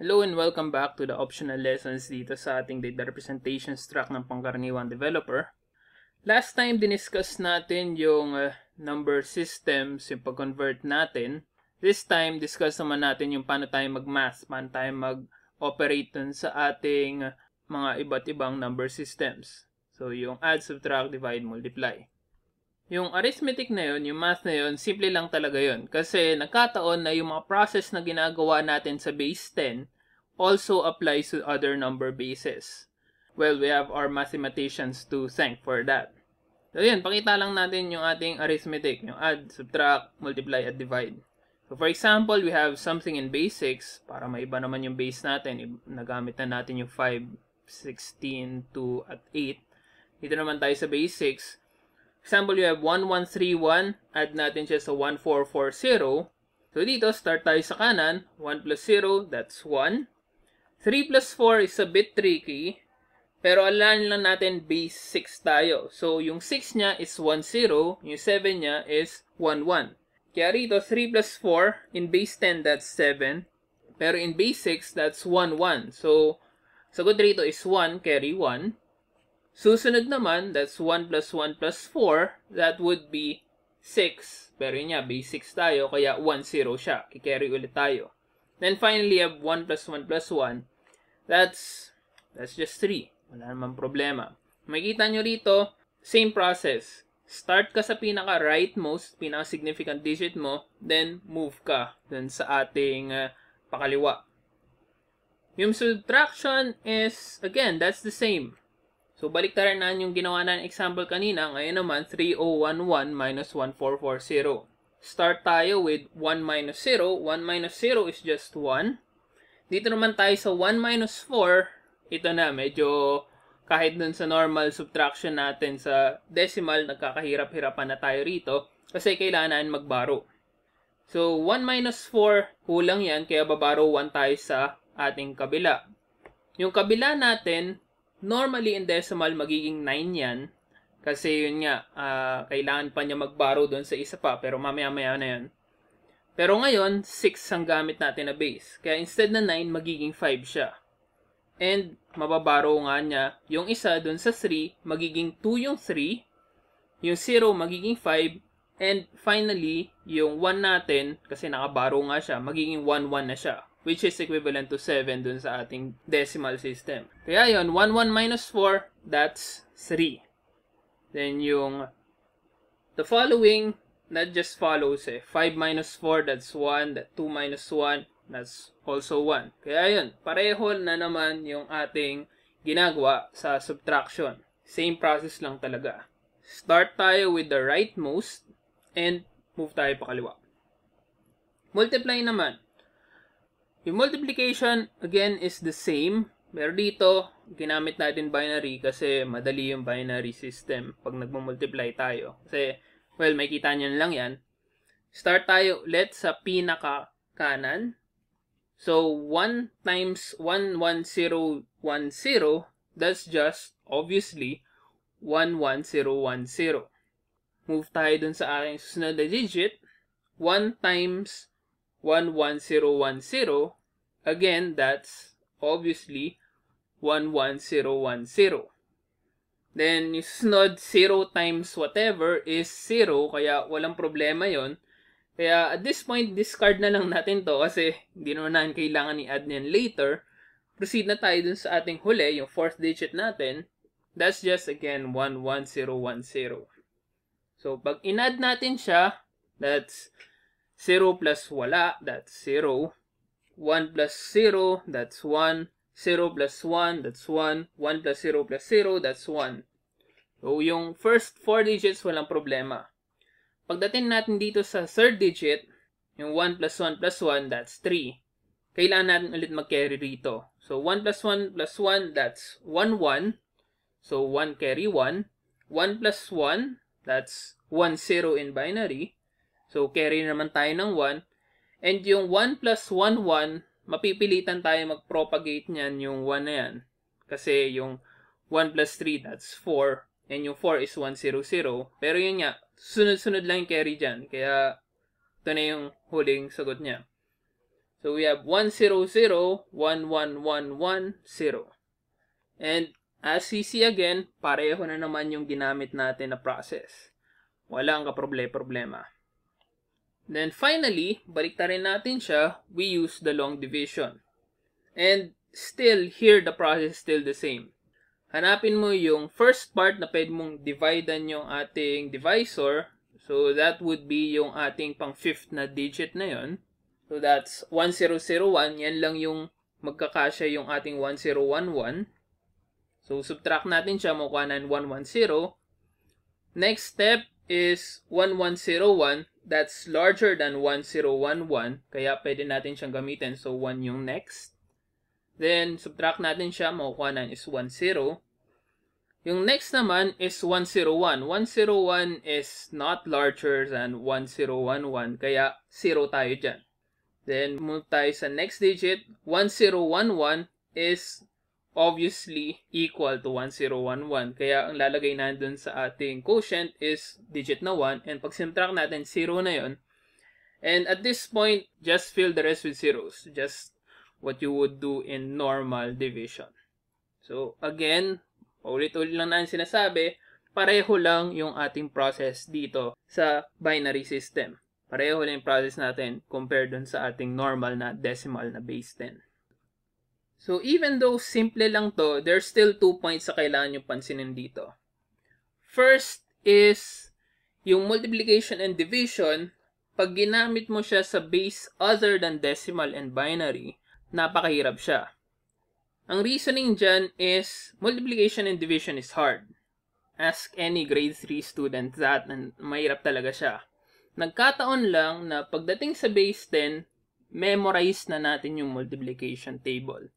Hello and welcome back to the optional lessons dito sa ating data representations track ng pangkaraniwang developer. Last time diniscuss natin yung uh, number systems, yung pag-convert natin. This time discuss naman natin yung paano tayo mag-math, paano tayo mag-operate sa ating uh, mga iba't ibang number systems. So yung add, subtract, divide, multiply yung arithmetic na yun, yung math na yun, simple lang talaga yun. Kasi nagkataon na yung mga process na ginagawa natin sa base 10 also applies to other number bases. Well, we have our mathematicians to thank for that. So yun, pakita lang natin yung ating arithmetic, yung add, subtract, multiply, at divide. So for example, we have something in base 6, para maiba naman yung base natin, nagamit na natin yung 5, 16, 2, at 8. Dito naman tayo sa base 6, example, you have 1131, add natin siya sa 1440. So dito, start tayo sa kanan, 1 plus 0, that's 1. 3 plus 4 is a bit tricky, pero alam lang natin base 6 tayo. So yung 6 niya is 10, yung 7 niya is 11. 1. Kaya rito, 3 plus 4, in base 10, that's 7. Pero in base 6, that's 1, 1. So, sagot rito is 1, carry 1. Susunod naman, that's 1 plus 1 plus 4, that would be 6. Pero yun nga, base 6 tayo, kaya 1, 0 siya. Kikerry ulit tayo. Then finally, you have 1 plus 1 plus 1. That's, that's just 3. Wala naman problema. Makikita nyo rito, same process. Start ka sa pinaka-rightmost, pinaka-significant digit mo, then move ka dun sa ating uh, pakaliwa. Yung subtraction is, again, that's the same. So, baliktaran na yung ginawa na ng example kanina. Ngayon naman, 3011 minus 1440. Start tayo with 1 minus 0. 1 minus 0 is just 1. Dito naman tayo sa 1 minus 4. Ito na, medyo kahit dun sa normal subtraction natin sa decimal, nagkakahirap-hirapan na tayo rito. Kasi kailangan magbaro. So, 1 minus 4, kulang yan. Kaya babaro 1 tayo sa ating kabila. Yung kabila natin, normally in decimal magiging 9 yan kasi yun nga uh, kailangan pa niya mag-borrow doon sa isa pa pero mamaya-maya na yan. Pero ngayon 6 ang gamit natin na base. Kaya instead na 9 magiging 5 siya. And mababaro nga niya yung isa doon sa 3 magiging 2 yung 3, yung 0 magiging 5 and finally yung 1 natin kasi nakabaro nga siya magiging 1 1 na siya which is equivalent to 7 dun sa ating decimal system. Kaya yon 1, 1 minus 4, that's 3. Then yung the following, that just follows eh. 5 minus 4, that's 1. That 2 minus 1, that's also 1. Kaya yon pareho na naman yung ating ginagawa sa subtraction. Same process lang talaga. Start tayo with the rightmost and move tayo pa kaliwa. Multiply naman. Yung multiplication, again, is the same. Pero dito, ginamit natin binary kasi madali yung binary system pag nagmumultiply tayo. Kasi, well, may kita nyo lang yan. Start tayo ulit sa pinaka kanan. So, 1 times 11010, that's just, obviously, 11010. Move tayo dun sa aking susunod na digit. 1 times 11010. Again, that's obviously 11010. Then, yung susunod, 0 times whatever is 0, kaya walang problema yon Kaya, at this point, discard na lang natin to kasi hindi naman kailangan i-add niyan later. Proceed na tayo dun sa ating huli, yung fourth digit natin. That's just, again, 11010. So, pag in natin siya, that's 0 plus wala, that's 0. 1 plus 0, that's 1. 0 plus 1, that's 1. 1 plus 0 plus 0, that's 1. So, yung first 4 digits, walang problema. Pagdating natin dito sa third digit, yung 1 plus 1 plus 1, that's 3. Kailangan natin ulit mag-carry dito. So, 1 plus 1 plus 1, that's 1, 1. So, 1 carry 1. 1 plus 1, that's 1, 0 in binary. So, carry naman tayo ng 1. And yung 1 plus 1, 1, mapipilitan tayo mag-propagate niyan yung 1 na yan. Kasi yung 1 plus 3, that's 4. And yung 4 is 1, 0, 0. Pero yun nga, sunod-sunod lang yung carry dyan. Kaya, ito na yung huling sagot niya. So, we have 1, 0, 0, 1, 1, 1, 1, 0. And, as you see again, pareho na naman yung ginamit natin na process. Walang kaproblema-problema. problema Then finally, baliktarin natin siya, we use the long division. And still, here the process is still the same. Hanapin mo yung first part na pwede mong dividean yung ating divisor. So that would be yung ating pang fifth na digit na yon. So that's 1001. Yan lang yung magkakasya yung ating 1011. So subtract natin siya, mukha ng 110. Next step is 1101 that's larger than 1011, kaya pwede natin siyang gamitin. So, 1 yung next. Then, subtract natin siya, makukuha na is 10. Yung next naman is 101. 101 is not larger than 1011, kaya 0 tayo dyan. Then, move tayo sa next digit. 1011 is obviously equal to 1011. Kaya ang lalagay nandun sa ating quotient is digit na 1 and pag subtract natin 0 na yon. And at this point, just fill the rest with zeros. Just what you would do in normal division. So again, paulit-ulit lang na ang sinasabi, pareho lang yung ating process dito sa binary system. Pareho lang yung process natin compared dun sa ating normal na decimal na base 10. So even though simple lang to, there's still two points sa kailangan yung pansinin dito. First is yung multiplication and division, pag ginamit mo siya sa base other than decimal and binary, napakahirap siya. Ang reasoning dyan is multiplication and division is hard. Ask any grade 3 student that and mahirap talaga siya. Nagkataon lang na pagdating sa base 10, memorize na natin yung multiplication table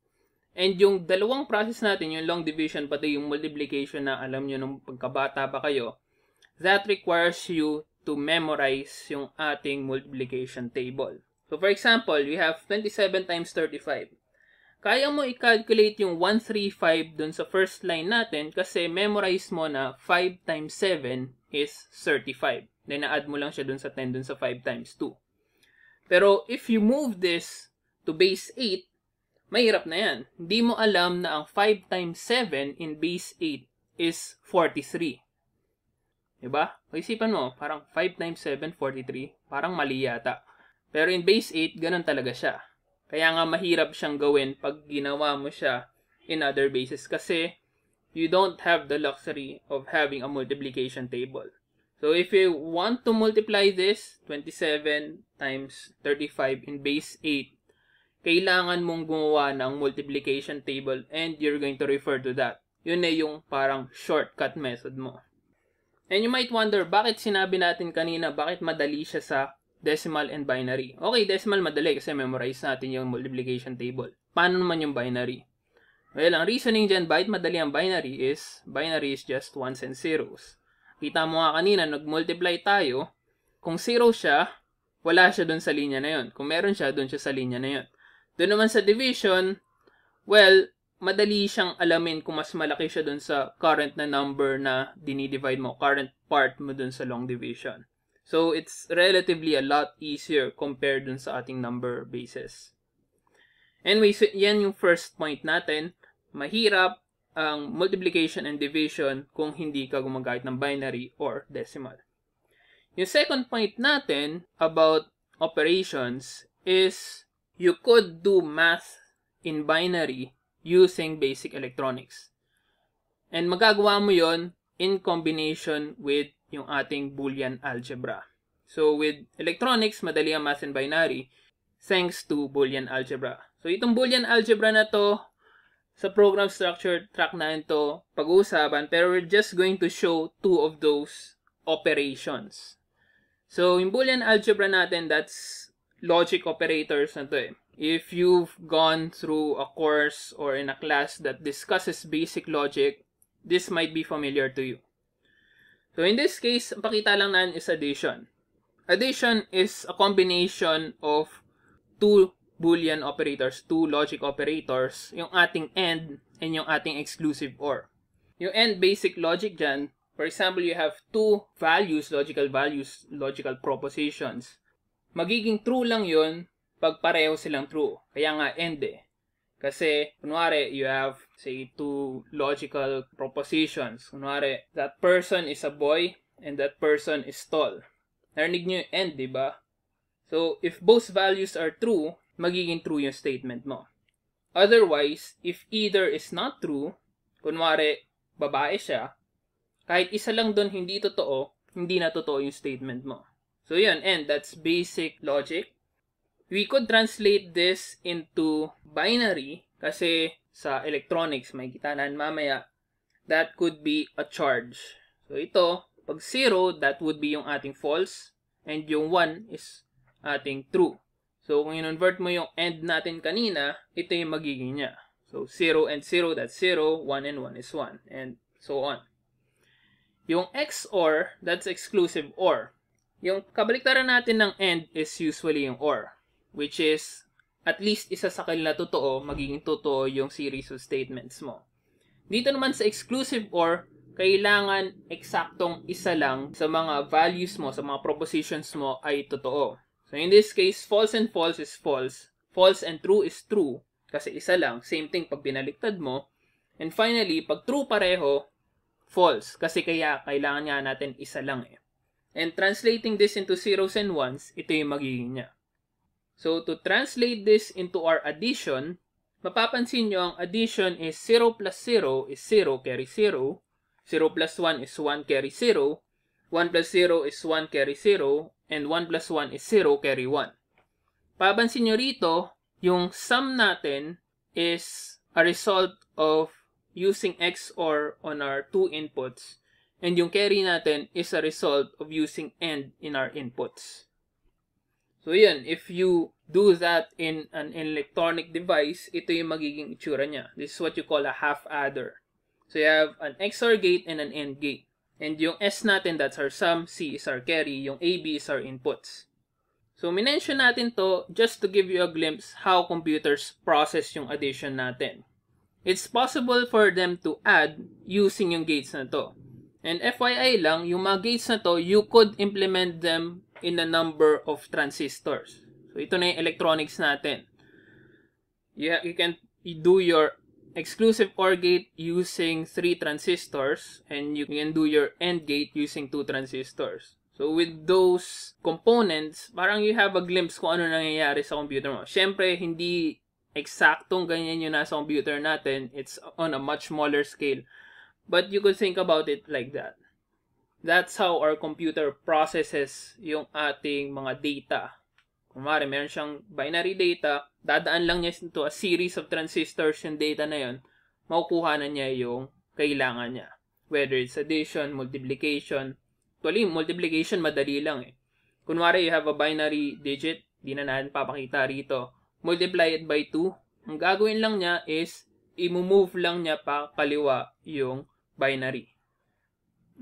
And yung dalawang process natin, yung long division pati yung multiplication na alam nyo nung pagkabata pa kayo, that requires you to memorize yung ating multiplication table. So for example, we have 27 times 35. Kaya mo i-calculate yung 135 dun sa first line natin kasi memorize mo na 5 times 7 is 35. Then na-add mo lang siya dun sa 10 dun sa 5 times 2. Pero if you move this to base 8, mahirap na yan. Hindi mo alam na ang 5 times 7 in base 8 is 43. Diba? O isipan mo, parang 5 times 7, 43. Parang mali yata. Pero in base 8, ganun talaga siya. Kaya nga mahirap siyang gawin pag ginawa mo siya in other bases kasi you don't have the luxury of having a multiplication table. So if you want to multiply this, 27 times 35 in base 8, kailangan mong gumawa ng multiplication table and you're going to refer to that. Yun na yung parang shortcut method mo. And you might wonder, bakit sinabi natin kanina, bakit madali siya sa decimal and binary? Okay, decimal madali kasi memorize natin yung multiplication table. Paano naman yung binary? Well, ang reasoning dyan, bakit madali ang binary is, binary is just ones and zeros. Kita mo nga kanina, nag-multiply tayo. Kung zero siya, wala siya dun sa linya na yun. Kung meron siya, dun siya sa linya na yun. Doon naman sa division, well, madali siyang alamin kung mas malaki siya doon sa current na number na dinidivide mo, current part mo doon sa long division. So, it's relatively a lot easier compared dun sa ating number basis. Anyway, so yan yung first point natin. Mahirap ang multiplication and division kung hindi ka gumagamit ng binary or decimal. Yung second point natin about operations is you could do math in binary using basic electronics. And magagawa mo yon in combination with yung ating Boolean algebra. So with electronics, madali ang math in binary thanks to Boolean algebra. So itong Boolean algebra na to, sa program structure track na ito pag-uusapan, pero we're just going to show two of those operations. So, yung Boolean algebra natin, that's logic operators na to eh. If you've gone through a course or in a class that discusses basic logic, this might be familiar to you. So in this case, pakita lang natin is addition. Addition is a combination of two Boolean operators, two logic operators, yung ating AND and yung ating exclusive OR. Yung AND basic logic dyan, for example, you have two values, logical values, logical propositions magiging true lang yon pag pareho silang true. Kaya nga end eh. Kasi, kunwari, you have, say, two logical propositions. Kunwari, that person is a boy and that person is tall. Narinig nyo yung end, di ba? So, if both values are true, magiging true yung statement mo. Otherwise, if either is not true, kunwari, babae siya, kahit isa lang doon hindi totoo, hindi na totoo yung statement mo. So yun, and that's basic logic. We could translate this into binary kasi sa electronics, may kitanan mamaya, that could be a charge. So ito, pag 0, that would be yung ating false, and yung 1 is ating true. So, kung in-invert mo yung end natin kanina, ito yung magiging niya. So, 0 and 0, that's 0. 1 and 1 is 1. And so on. Yung XOR, that's exclusive OR. Yung kabaliktaran natin ng and is usually yung or, which is at least isa sa kanila totoo, magiging totoo yung series of statements mo. Dito naman sa exclusive or, kailangan eksaktong isa lang sa mga values mo, sa mga propositions mo ay totoo. So in this case, false and false is false, false and true is true, kasi isa lang, same thing pag binaliktad mo. And finally, pag true pareho, false, kasi kaya kailangan nga natin isa lang eh. And translating this into zeros and ones, ito yung magiging niya. So, to translate this into our addition, mapapansin nyo ang addition is 0 plus 0 is 0 carry 0, 0 plus 1 is 1 carry 0, 1 plus 0 is 1 carry 0, and 1 plus 1 is 0 carry 1. Papansin nyo rito, yung sum natin is a result of using XOR on our two inputs And yung carry natin is a result of using end in our inputs. So yun, if you do that in an electronic device, ito yung magiging itsura niya. This is what you call a half adder. So you have an XOR gate and an AND gate. And yung S natin, that's our sum, C is our carry, yung AB is our inputs. So minention natin to just to give you a glimpse how computers process yung addition natin. It's possible for them to add using yung gates na to. And FYI lang, yung mga gates na to, you could implement them in a number of transistors. So ito na yung electronics natin. You, you can do your exclusive OR gate using three transistors and you can do your AND gate using two transistors. So with those components, parang you have a glimpse kung ano nangyayari sa computer mo. Siyempre, hindi eksaktong ganyan yung nasa computer natin. It's on a much smaller scale. But you could think about it like that. That's how our computer processes yung ating mga data. Kung mara, meron siyang binary data, dadaan lang niya into a series of transistors yung data na yun, makukuha na niya yung kailangan niya. Whether it's addition, multiplication. Actually, multiplication madali lang eh. Kunwari, you have a binary digit, di na natin papakita rito. Multiply it by 2. Ang gagawin lang niya is, imu-move lang niya pa kaliwa yung binary.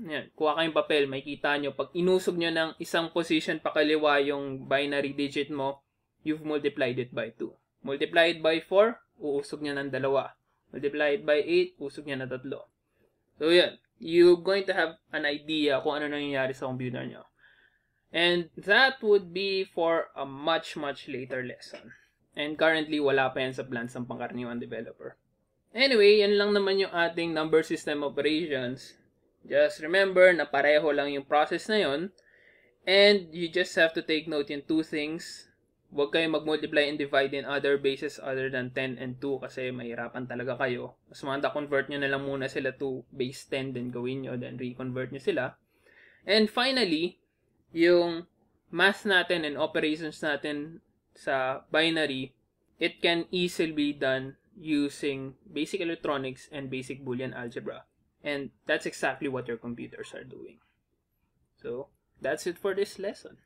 Yan, kuha kayong papel, makikita nyo, pag inusog nyo ng isang position pakaliwa yung binary digit mo, you've multiplied it by 2. Multiplied by 4, uusog niya ng dalawa. Multiplied by 8, usog niya ng tatlo. So, yan. You're going to have an idea kung ano nangyayari sa computer nyo. And that would be for a much, much later lesson. And currently, wala pa yan sa plans ng pangkaraniwan developer. Anyway, yan lang naman yung ating number system operations. Just remember na pareho lang yung process na yun. And you just have to take note yung two things. Huwag kayo mag-multiply and divide in other bases other than 10 and 2 kasi mahirapan talaga kayo. Mas maganda convert nyo na lang muna sila to base 10 then gawin nyo then reconvert nyo sila. And finally, yung math natin and operations natin sa binary, it can easily be done using basic electronics and basic Boolean algebra. And that's exactly what your computers are doing. So that's it for this lesson.